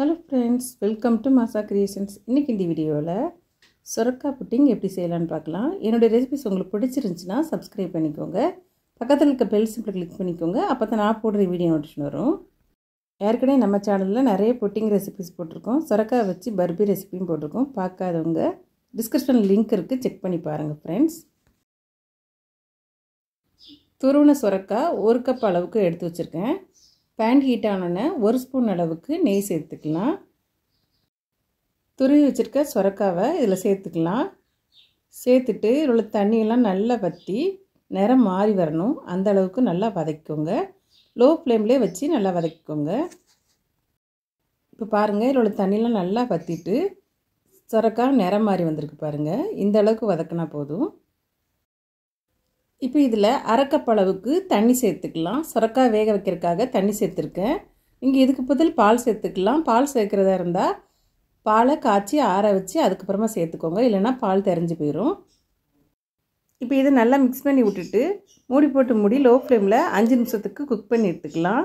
hello friends welcome to Masa creations இன்றைக்கி இந்த வீடியோவில் சுரக்கா புட்டிங் எப்படி செய்யலான்னு பார்க்கலாம் என்னுடைய ரெசிபிஸ் உங்களுக்கு பிடிச்சிருந்துச்சின்னா சப்ஸ்கிரைப் பண்ணிக்கோங்க பக்கத்தில் இருக்க பெல் சிம்பிள் கிளிக் பண்ணிக்கோங்க அப்போ தான் நான் போடுற வீடியோ நோட்டிஷன் வரும் ஏற்கனவே நம்ம சேனலில் நிறைய புட்டிங் ரெசிபிஸ் போட்டிருக்கோம் சுரக்கா வச்சு பர்பி ரெசிபியும் போட்டிருக்கோம் பார்க்காதவங்க டிஸ்கிரிப்ஷனில் லிங்க் இருக்குது செக் பண்ணி பாருங்கள் ஃப்ரெண்ட்ஸ் துருவன சுரக்கா ஒரு கப் அளவுக்கு எடுத்து வச்சுருக்கேன் பேன் ஹீட் ஆனோடனே ஒரு ஸ்பூன் அளவுக்கு நெய் சேர்த்துக்கலாம் துருவி வச்சுருக்க சுரக்காவை இதில் சேர்த்துக்கலாம் சேர்த்துட்டு இதில் உள்ள தண்ணியெல்லாம் நல்லா வற்றி நிறம் மாறி வரணும் அந்த அளவுக்கு நல்லா வதக்கிக்கோங்க லோ ஃப்ளேம்லேயே வச்சு நல்லா வதக்கிக்கோங்க இப்போ பாருங்கள் இதில் உள்ள தண்ணியெலாம் நல்லா வற்றிட்டு சுரக்காய் நிறம் மாறி வந்திருக்கு பாருங்கள் இந்த அளவுக்கு வதக்கினா போதும் இப்போ இதில் அரைக்கப்பளவுக்கு தண்ணி சேர்த்துக்கலாம் சுரக்காய் வேக வைக்கிறதுக்காக தண்ணி சேர்த்துருக்கேன் இங்கே இதுக்கு பதில் பால் சேர்த்துக்கலாம் பால் சேர்க்குறதா இருந்தால் பாலை காய்ச்சி ஆற வச்சு அதுக்கப்புறமா சேர்த்துக்கோங்க இல்லைனா பால் தெரிஞ்சு போயிடும் இப்போ இதை நல்லா மிக்ஸ் பண்ணி விட்டுட்டு மூடி போட்டு மூடி லோ ஃப்ளேமில் அஞ்சு நிமிஷத்துக்கு குக் பண்ணி எடுத்துக்கலாம்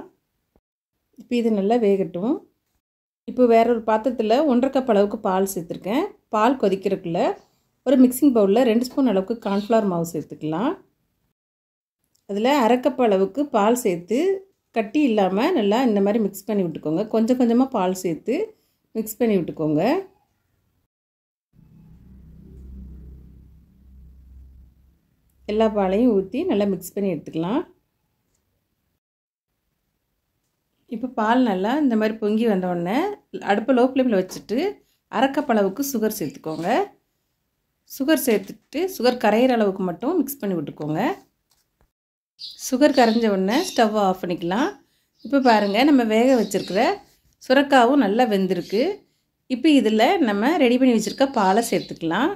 இப்போ இது நல்லா வேகட்டும் இப்போ வேற ஒரு பாத்திரத்தில் ஒன்றரை கப் அளவுக்கு பால் சேர்த்துருக்கேன் பால் கொதிக்கிறதுக்குள்ள ஒரு மிக்சிங் பவுலில் ரெண்டு ஸ்பூன் அளவுக்கு கார்ன்ஃப்ளவர் மாவு சேர்த்துக்கலாம் அதில் அரைக்கப்ப அளவுக்கு பால் சேர்த்து கட்டி இல்லாமல் நல்லா இந்த மாதிரி மிக்ஸ் பண்ணி விட்டுக்கோங்க கொஞ்சம் கொஞ்சமாக பால் சேர்த்து மிக்ஸ் பண்ணி விட்டுக்கோங்க எல்லா பாலையும் ஊற்றி நல்லா மிக்ஸ் பண்ணி எடுத்துக்கலாம் இப்போ பால் நல்லா இந்த மாதிரி பொங்கி வந்தோடனே அடுப்பை லோ ஃப்ளேமில் வச்சுட்டு அரைக்கப்பளவுக்கு சுகர் சேர்த்துக்கோங்க சுகர் சேர்த்துட்டு சுகர் கரையிற அளவுக்கு மட்டும் மிக்ஸ் பண்ணி விட்டுக்கோங்க சுகர் கரைஞ்ச உடனே ஸ்டவ் ஆஃப் பண்ணிக்கலாம் இப்போ பாருங்கள் நம்ம வேக வச்சுருக்கிற சுரக்காவும் நல்லா வெந்திருக்கு இப்போ இதில் நம்ம ரெடி பண்ணி வச்சுருக்க பாலை சேர்த்துக்கலாம்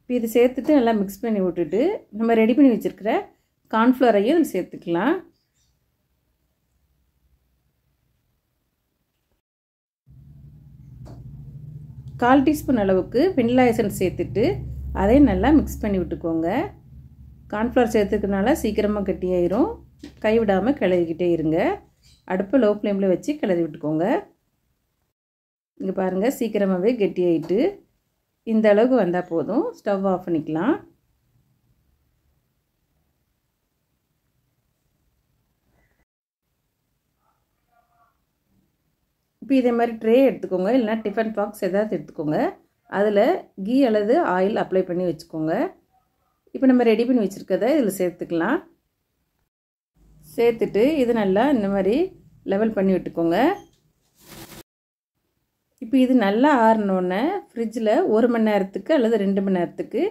இப்போ இது சேர்த்துட்டு நல்லா மிக்ஸ் பண்ணி விட்டுட்டு நம்ம ரெடி பண்ணி வச்சுருக்கிற கார்ன்ஃப்ளோரையும் இதில் சேர்த்துக்கலாம் கால் டீஸ்பூன் அளவுக்கு வெண்ணிலா எசன்ஸ் சேர்த்துட்டு அதையும் நல்லா மிக்ஸ் பண்ணி விட்டுக்கோங்க கார்ன்ஃப்ளவர் சேர்த்துக்கனால சீக்கிரமாக கட்டியாயிரும் கைவிடாமல் கிளறிக்கிட்டே இருங்க அடுப்பை லோ ஃப்ளேமில் வச்சு கிளறி விட்டுக்கோங்க இங்கே பாருங்கள் சீக்கிரமாகவே கெட்டியாயிட்டு இந்த அளவுக்கு வந்தால் போதும் ஸ்டவ் ஆஃப் பண்ணிக்கலாம் இப்போ இதே மாதிரி ட்ரே எடுத்துக்கோங்க இல்லைனா டிஃபன் பாக்ஸ் எதாவது எடுத்துக்கோங்க அதில் கீ அல்லது ஆயில் அப்ளை பண்ணி வச்சுக்கோங்க இப்போ நம்ம ரெடி பண்ணி வச்சுருக்கதை இதில் சேர்த்துக்கலாம் சேர்த்துட்டு இது நல்லா இந்த மாதிரி லெவல் பண்ணி விட்டுக்கோங்க இப்போ இது நல்லா ஆறினோடனே ஃப்ரிட்ஜில் ஒரு மணி நேரத்துக்கு அல்லது ரெண்டு மணி நேரத்துக்கு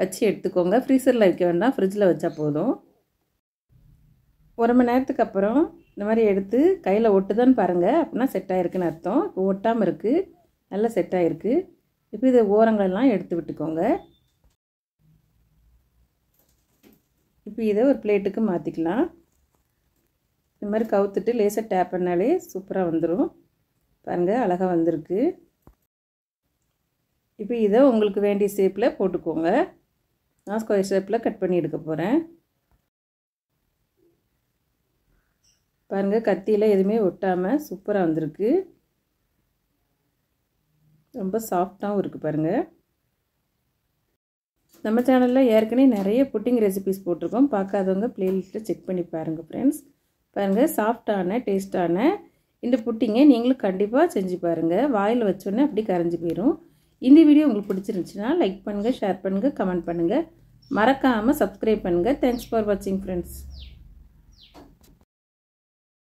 வச்சு எடுத்துக்கோங்க ஃப்ரீசரில் வைக்க வேண்டாம் ஃப்ரிட்ஜில் வச்சா போதும் ஒரு மணி நேரத்துக்கு அப்புறம் இந்த மாதிரி எடுத்து கையில் ஒட்டுதான்னு பாருங்கள் அப்படின்னா செட் ஆகிருக்குன்னு அர்த்தம் இப்போ ஒட்டாமல் இருக்குது நல்லா செட் ஆகிருக்கு இப்போ இதை ஓரங்களெல்லாம் எடுத்து விட்டுக்கோங்க இப்போ இதை ஒரு பிளேட்டுக்கு மாற்றிக்கலாம் இந்த மாதிரி கவுத்துட்டு லேசாக டேப் பண்ணாலே சூப்பராக வந்துடும் பாருங்கள் அழகாக வந்திருக்கு இப்போ இதை உங்களுக்கு வேண்டிய ஷேப்பில் போட்டுக்கோங்க நான் ஸ்கொயர் ஷேப்பில் கட் பண்ணி எடுக்க போகிறேன் பாருங்கள் கத்தியில் எதுவுமே ஒட்டாமல் சூப்பராக வந்திருக்கு ரொம்ப சாஃப்டாகவும் இருக்குது பாருங்கள் நம்ம சேனலில் ஏற்கனவே நிறைய புட்டிங் ரெசிபிஸ் போட்டிருக்கோம் பார்க்காதவங்க பிளேலிஸ்ட்டில் செக் பண்ணி பாருங்கள் ஃப்ரெண்ட்ஸ் பாருங்கள் சாஃப்டான டேஸ்ட்டான இந்த புட்டிங்கை நீங்களும் கண்டிப்பாக செஞ்சு பாருங்கள் வாயில் வச்சோன்னே அப்படி கரைஞ்சி போயிடும் இந்த வீடியோ உங்களுக்கு பிடிச்சிருந்துச்சுன்னா லைக் பண்ணுங்கள் ஷேர் பண்ணுங்கள் கமெண்ட் பண்ணுங்கள் மறக்காமல் சப்ஸ்கிரைப் பண்ணுங்கள் தேங்க்ஸ் ஃபார் வாட்சிங் ஃப்ரெண்ட்ஸ்